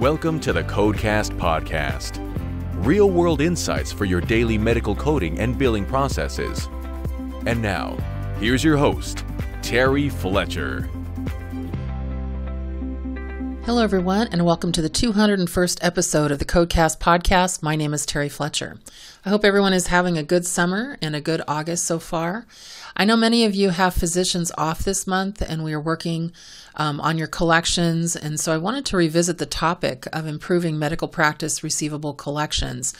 Welcome to the Codecast Podcast. Real world insights for your daily medical coding and billing processes. And now, here's your host, Terry Fletcher. Hello, everyone, and welcome to the 201st episode of the Codecast podcast. My name is Terry Fletcher. I hope everyone is having a good summer and a good August so far. I know many of you have physicians off this month, and we are working um, on your collections. And so I wanted to revisit the topic of improving medical practice receivable collections.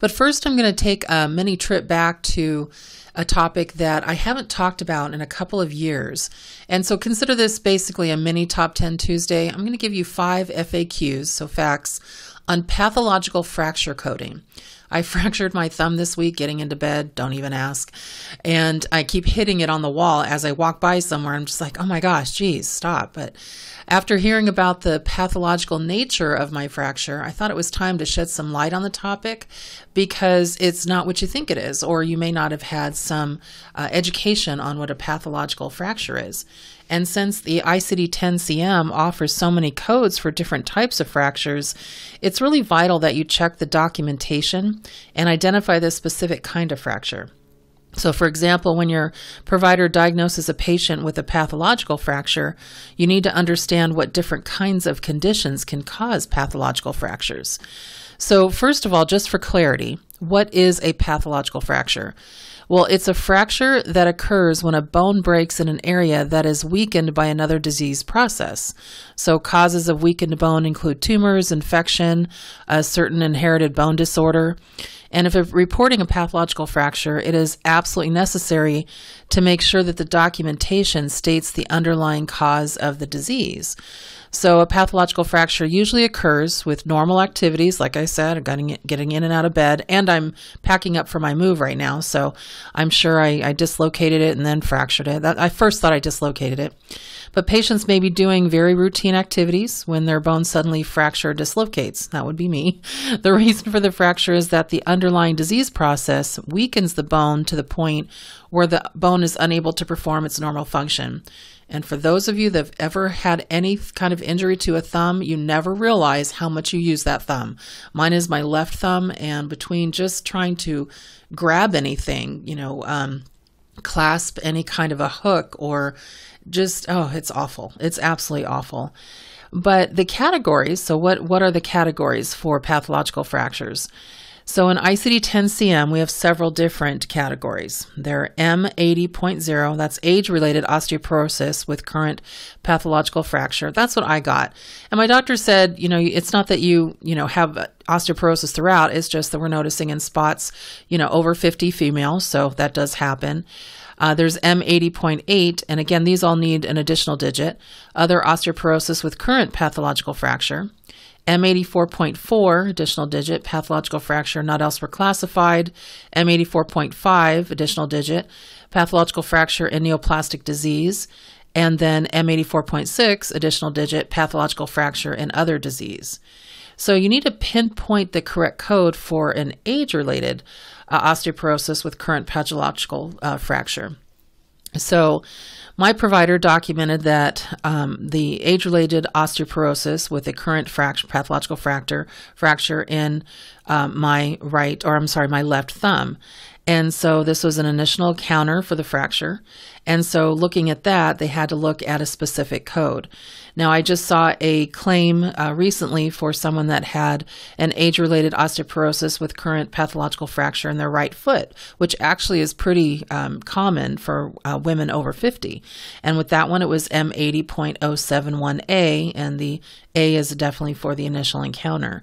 But first, I'm going to take a mini trip back to a topic that I haven't talked about in a couple of years. And so consider this basically a mini top 10 Tuesday. I'm going to give you five FAQs, so facts, on pathological fracture coding. I fractured my thumb this week getting into bed. Don't even ask. And I keep hitting it on the wall as I walk by somewhere. I'm just like, oh my gosh, geez, stop. But after hearing about the pathological nature of my fracture, I thought it was time to shed some light on the topic because it's not what you think it is, or you may not have had some uh, education on what a pathological fracture is. And since the ICD-10-CM offers so many codes for different types of fractures, it's really vital that you check the documentation and identify the specific kind of fracture. So, for example, when your provider diagnoses a patient with a pathological fracture, you need to understand what different kinds of conditions can cause pathological fractures. So, first of all, just for clarity, what is a pathological fracture? Well, it's a fracture that occurs when a bone breaks in an area that is weakened by another disease process. So, causes of weakened bone include tumors, infection, a certain inherited bone disorder. And if reporting a pathological fracture, it is absolutely necessary to make sure that the documentation states the underlying cause of the disease. So a pathological fracture usually occurs with normal activities, like I said, getting in and out of bed, and I'm packing up for my move right now. So I'm sure I, I dislocated it and then fractured it. That, I first thought I dislocated it, but patients may be doing very routine activities when their bone suddenly fracture dislocates. That would be me. The reason for the fracture is that the underlying disease process weakens the bone to the point where the bone is unable to perform its normal function. And for those of you that have ever had any kind of injury to a thumb, you never realize how much you use that thumb. Mine is my left thumb, and between just trying to grab anything, you know, um, clasp any kind of a hook or just, oh, it's awful. It's absolutely awful. But the categories so, what, what are the categories for pathological fractures? So in ICD 10-CM, we have several different categories. There are M80.0, that's age-related osteoporosis with current pathological fracture. That's what I got. And my doctor said, you know, it's not that you, you know, have osteoporosis throughout. It's just that we're noticing in spots, you know, over 50 female. So that does happen. Uh, there's M80.8, and again, these all need an additional digit. Other osteoporosis with current pathological fracture. M84.4, additional digit, pathological fracture not elsewhere classified. M84.5, additional digit, pathological fracture and neoplastic disease. And then M84.6, additional digit, pathological fracture and other disease. So you need to pinpoint the correct code for an age related uh, osteoporosis with current pathological uh, fracture. So, my provider documented that um, the age related osteoporosis with a current pathological fracture, fracture in uh, my right, or I'm sorry, my left thumb. And so this was an initial counter for the fracture. And so looking at that, they had to look at a specific code. Now, I just saw a claim uh, recently for someone that had an age related osteoporosis with current pathological fracture in their right foot, which actually is pretty um, common for uh, women over 50. And with that one, it was M80.071A, and the A is definitely for the initial encounter.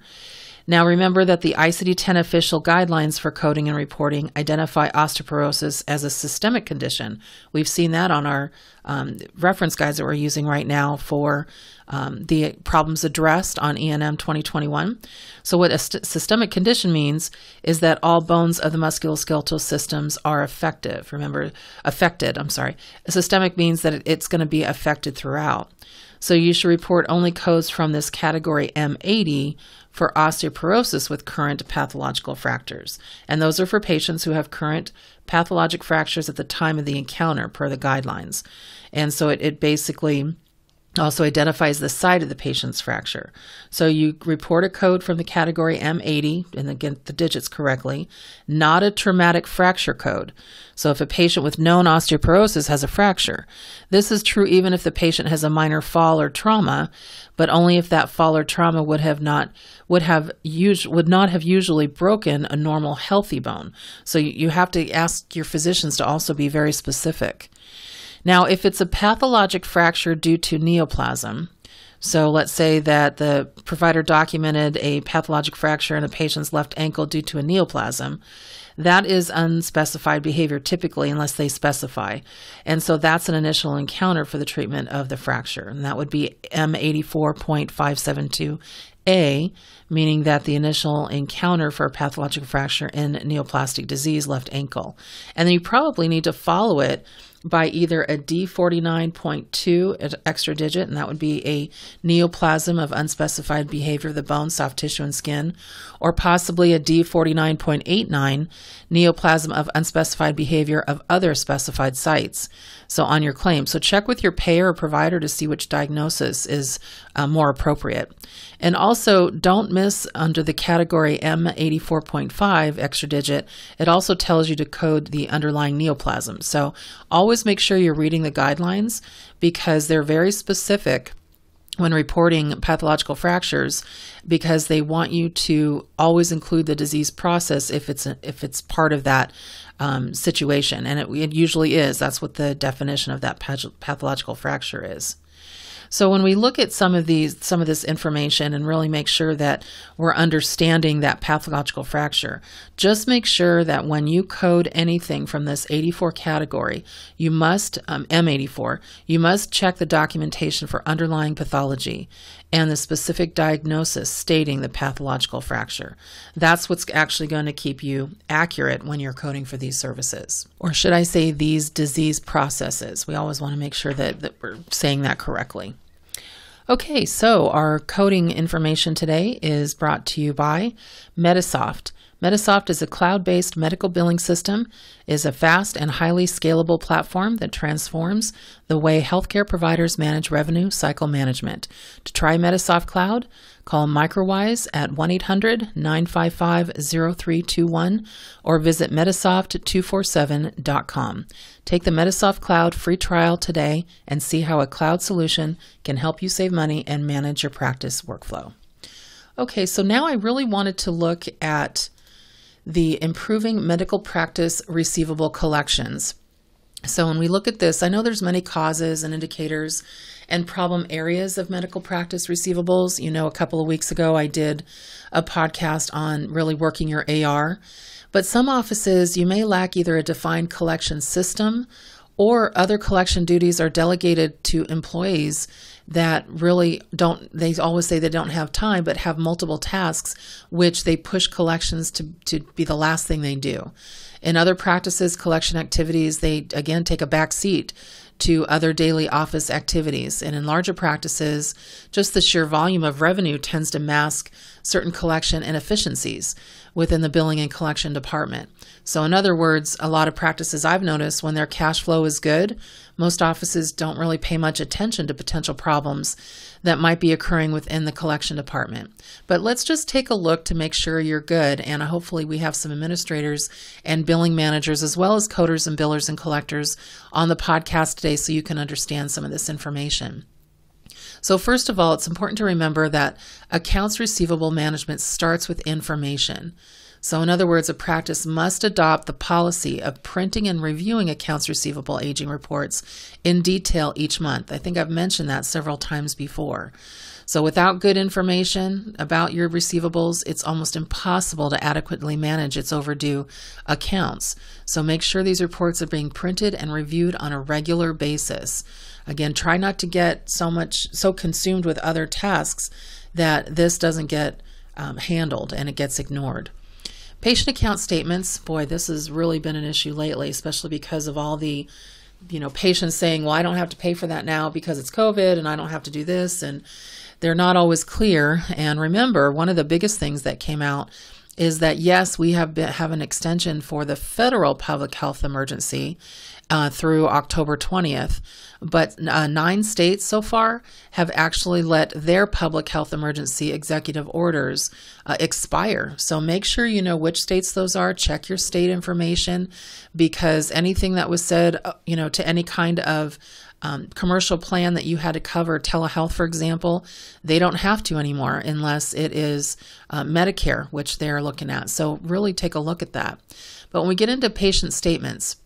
Now, remember that the ICD 10 official guidelines for coding and reporting identify osteoporosis as a systemic condition. We've seen that on our um, reference guides that we're using right now for um, the problems addressed on ENM 2021. So, what a systemic condition means is that all bones of the musculoskeletal systems are effective. Remember, affected, I'm sorry. A systemic means that it's going to be affected throughout. So, you should report only codes from this category M80 for osteoporosis with current pathological fractures. And those are for patients who have current pathologic fractures at the time of the encounter, per the guidelines. And so it, it basically also identifies the site of the patient's fracture. So you report a code from the category M80 and get the digits correctly, not a traumatic fracture code. So if a patient with known osteoporosis has a fracture, this is true even if the patient has a minor fall or trauma, but only if that fall or trauma would have not would have us- would not have usually broken a normal healthy bone. So you have to ask your physicians to also be very specific. Now, if it's a pathologic fracture due to neoplasm, so let's say that the provider documented a pathologic fracture in a patient's left ankle due to a neoplasm. That is unspecified behavior typically, unless they specify. And so that's an initial encounter for the treatment of the fracture. And that would be M84.572A, meaning that the initial encounter for a pathologic fracture in neoplastic disease, left ankle. And then you probably need to follow it by either a D49.2, an extra digit, and that would be a neoplasm of unspecified behavior of the bone, soft tissue, and skin, or possibly a D49.89, neoplasm of unspecified behavior of other specified sites. So on your claim. So check with your payer or provider to see which diagnosis is uh, more appropriate. And also don't miss under the category M84.5 extra digit, it also tells you to code the underlying neoplasm. So always always make sure you're reading the guidelines because they're very specific when reporting pathological fractures because they want you to always include the disease process if it's a, if it's part of that um, situation and it, it usually is that's what the definition of that pathological fracture is so when we look at some of these, some of this information and really make sure that we're understanding that pathological fracture, just make sure that when you code anything from this 84 category, you must, um, M84, you must check the documentation for underlying pathology and the specific diagnosis stating the pathological fracture. That's what's actually going to keep you accurate when you're coding for these services. Or should I say these disease processes? We always want to make sure that, that we're saying that correctly. Okay, so our coding information today is brought to you by Metasoft. Medisoft is a cloud-based medical billing system, is a fast and highly scalable platform that transforms the way healthcare providers manage revenue cycle management. To try Medisoft Cloud, call Microwise at 1-800-955-0321 or visit medisoft247.com. Take the Medisoft Cloud free trial today and see how a cloud solution can help you save money and manage your practice workflow. Okay, so now I really wanted to look at the improving medical practice receivable collections. So when we look at this, I know there's many causes and indicators and problem areas of medical practice receivables. You know, a couple of weeks ago I did a podcast on really working your AR. But some offices, you may lack either a defined collection system or other collection duties are delegated to employees that really don't, they always say they don't have time, but have multiple tasks, which they push collections to, to be the last thing they do. In other practices, collection activities, they again take a back seat to other daily office activities. And in larger practices, just the sheer volume of revenue tends to mask certain collection inefficiencies within the billing and collection department. So, in other words, a lot of practices I've noticed when their cash flow is good, most offices don't really pay much attention to potential problems that might be occurring within the collection department. But let's just take a look to make sure you're good, and hopefully, we have some administrators and billing managers, as well as coders and billers and collectors, on the podcast today so you can understand some of this information. So, first of all, it's important to remember that accounts receivable management starts with information. So, in other words, a practice must adopt the policy of printing and reviewing accounts receivable aging reports in detail each month. I think I've mentioned that several times before. So, without good information about your receivables, it's almost impossible to adequately manage its overdue accounts. So, make sure these reports are being printed and reviewed on a regular basis. Again, try not to get so much so consumed with other tasks that this doesn't get um, handled and it gets ignored. Patient account statements, boy, this has really been an issue lately, especially because of all the, you know, patients saying, well, I don't have to pay for that now because it's COVID and I don't have to do this. And they're not always clear. And remember, one of the biggest things that came out is that yes, we have been, have an extension for the federal public health emergency uh, through October 20th, but uh, nine states so far have actually let their public health emergency executive orders uh, expire. So make sure you know which states those are. Check your state information because anything that was said, uh, you know, to any kind of um, commercial plan that you had to cover, telehealth, for example, they don't have to anymore unless it is uh, Medicare, which they're looking at. So really take a look at that. But when we get into patient statements,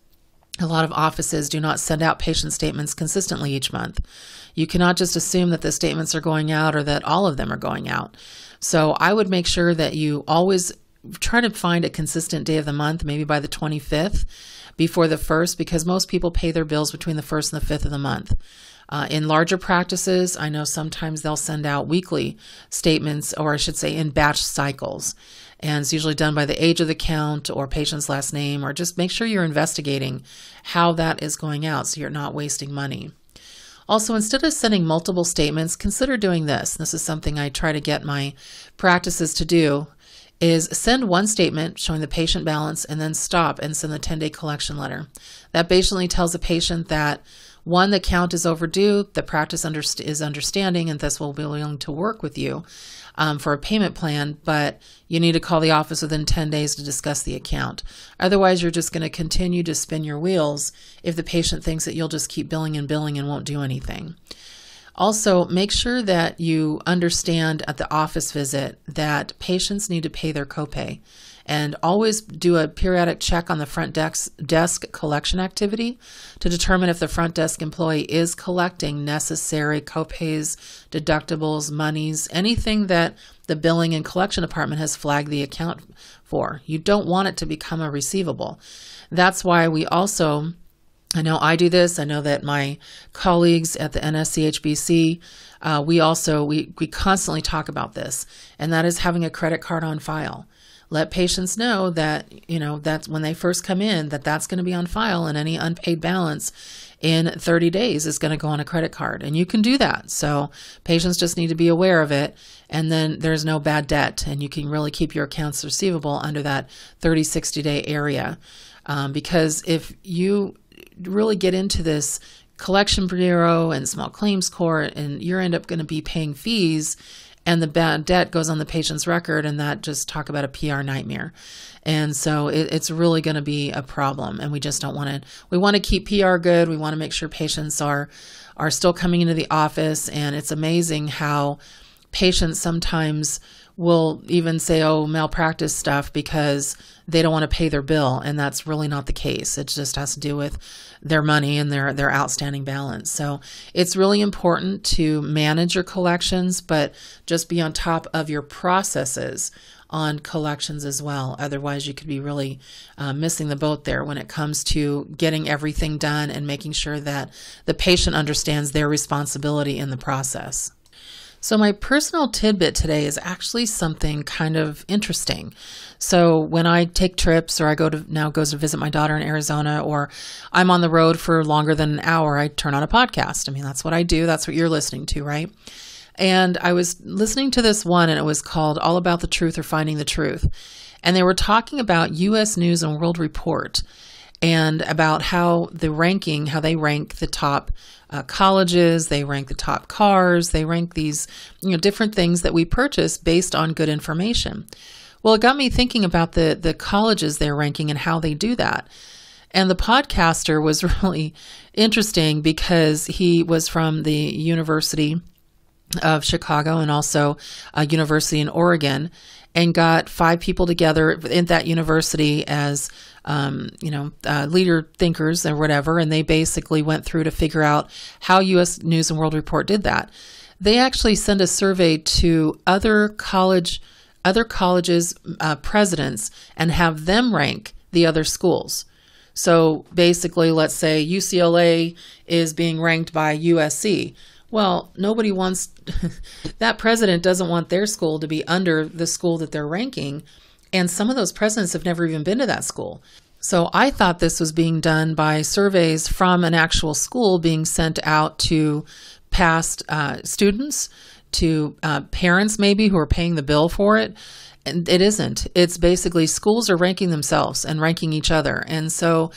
a lot of offices do not send out patient statements consistently each month. You cannot just assume that the statements are going out or that all of them are going out. So I would make sure that you always try to find a consistent day of the month, maybe by the 25th, before the first because most people pay their bills between the first and the fifth of the month. Uh, in larger practices, I know sometimes they'll send out weekly statements, or I should say, in batch cycles. And it's usually done by the age of the count or patient's last name, or just make sure you're investigating how that is going out so you're not wasting money. Also, instead of sending multiple statements, consider doing this. This is something I try to get my practices to do is send one statement showing the patient balance and then stop and send the 10 day collection letter. That basically tells the patient that one, the count is overdue, the practice is understanding, and thus will be willing to work with you um, for a payment plan, but you need to call the office within 10 days to discuss the account. Otherwise, you're just going to continue to spin your wheels if the patient thinks that you'll just keep billing and billing and won't do anything. Also, make sure that you understand at the office visit that patients need to pay their copay and always do a periodic check on the front desk, desk collection activity to determine if the front desk employee is collecting necessary copays, deductibles, monies, anything that the billing and collection department has flagged the account for. You don't want it to become a receivable. That's why we also I know I do this. I know that my colleagues at the NSCHBC, uh, we also we we constantly talk about this, and that is having a credit card on file. Let patients know that you know that's when they first come in that that's going to be on file, and any unpaid balance in 30 days is going to go on a credit card, and you can do that. So patients just need to be aware of it, and then there's no bad debt, and you can really keep your accounts receivable under that 30 60 day area. Um, because if you really get into this collection bureau and small claims court, and you end up going to be paying fees and the bad debt goes on the patient's record and that just talk about a pr nightmare and so it, it's really going to be a problem and we just don't want to we want to keep pr good we want to make sure patients are are still coming into the office and it's amazing how patients sometimes will even say, oh, malpractice stuff because they don't want to pay their bill. And that's really not the case. It just has to do with their money and their, their outstanding balance. So it's really important to manage your collections, but just be on top of your processes on collections as well. Otherwise, you could be really uh, missing the boat there when it comes to getting everything done and making sure that the patient understands their responsibility in the process. So, my personal tidbit today is actually something kind of interesting. So, when I take trips or I go to now goes to visit my daughter in Arizona or I'm on the road for longer than an hour, I turn on a podcast. I mean, that's what I do. That's what you're listening to, right? And I was listening to this one and it was called All About the Truth or Finding the Truth. And they were talking about US News and World Report and about how the ranking, how they rank the top uh, colleges, they rank the top cars, they rank these, you know, different things that we purchase based on good information. Well, it got me thinking about the the colleges they're ranking and how they do that. And the podcaster was really interesting because he was from the University of Chicago and also a uh, university in Oregon and got five people together in that university as um, you know uh, leader thinkers or whatever, and they basically went through to figure out how U.S. News and World Report did that. They actually sent a survey to other college other colleges uh, presidents and have them rank the other schools. So basically, let's say UCLA is being ranked by USC. Well, nobody wants, that president doesn't want their school to be under the school that they're ranking. And some of those presidents have never even been to that school. So I thought this was being done by surveys from an actual school being sent out to past uh, students, to uh, parents maybe who are paying the bill for it. And it isn't. It's basically schools are ranking themselves and ranking each other. And so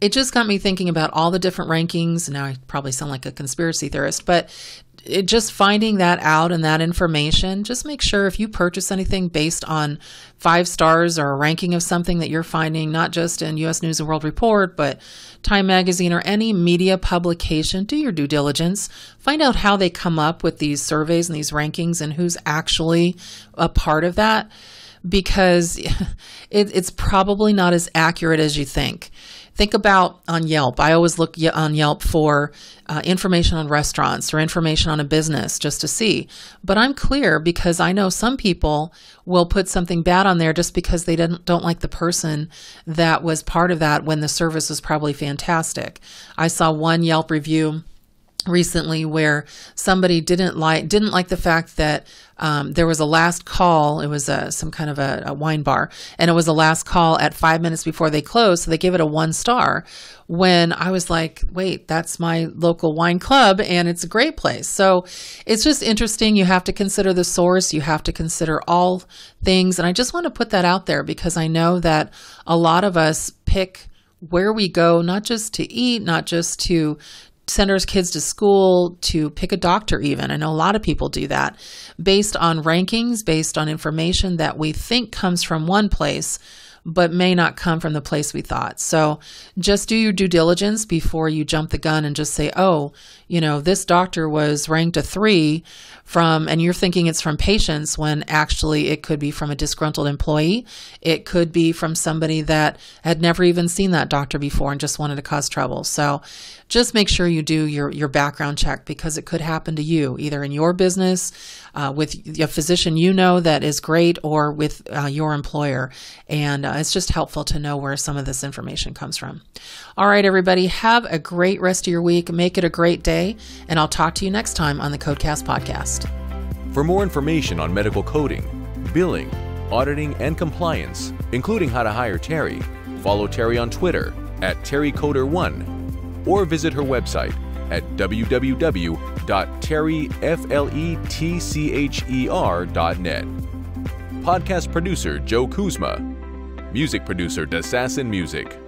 it just got me thinking about all the different rankings. Now I probably sound like a conspiracy theorist, but it, just finding that out and that information, just make sure if you purchase anything based on five stars or a ranking of something that you're finding, not just in U.S. News and World Report, but Time Magazine or any media publication, do your due diligence. Find out how they come up with these surveys and these rankings and who's actually a part of that because it, it's probably not as accurate as you think. Think about on Yelp. I always look on Yelp for uh, information on restaurants or information on a business just to see. But I'm clear because I know some people will put something bad on there just because they did not don't like the person that was part of that when the service was probably fantastic. I saw one Yelp review recently where somebody didn't like didn't like the fact that um, there was a last call it was a, some kind of a, a wine bar and it was a last call at five minutes before they closed so they gave it a one star when i was like wait that's my local wine club and it's a great place so it's just interesting you have to consider the source you have to consider all things and i just want to put that out there because i know that a lot of us pick where we go, not just to eat, not just to senders kids to school to pick a doctor even i know a lot of people do that based on rankings based on information that we think comes from one place but may not come from the place we thought. So just do your due diligence before you jump the gun and just say, oh, you know, this doctor was ranked a three from, and you're thinking it's from patients when actually it could be from a disgruntled employee. It could be from somebody that had never even seen that doctor before and just wanted to cause trouble. So just make sure you do your, your background check because it could happen to you either in your business, uh, with a physician you know that is great, or with uh, your employer. And know, it's just helpful to know where some of this information comes from. All right, everybody, have a great rest of your week. Make it a great day, and I'll talk to you next time on the Codecast podcast. For more information on medical coding, billing, auditing, and compliance, including how to hire Terry, follow Terry on Twitter at TerryCoder1 or visit her website at www.terryfletcher.net. Podcast producer Joe Kuzma Music producer Assassin Music.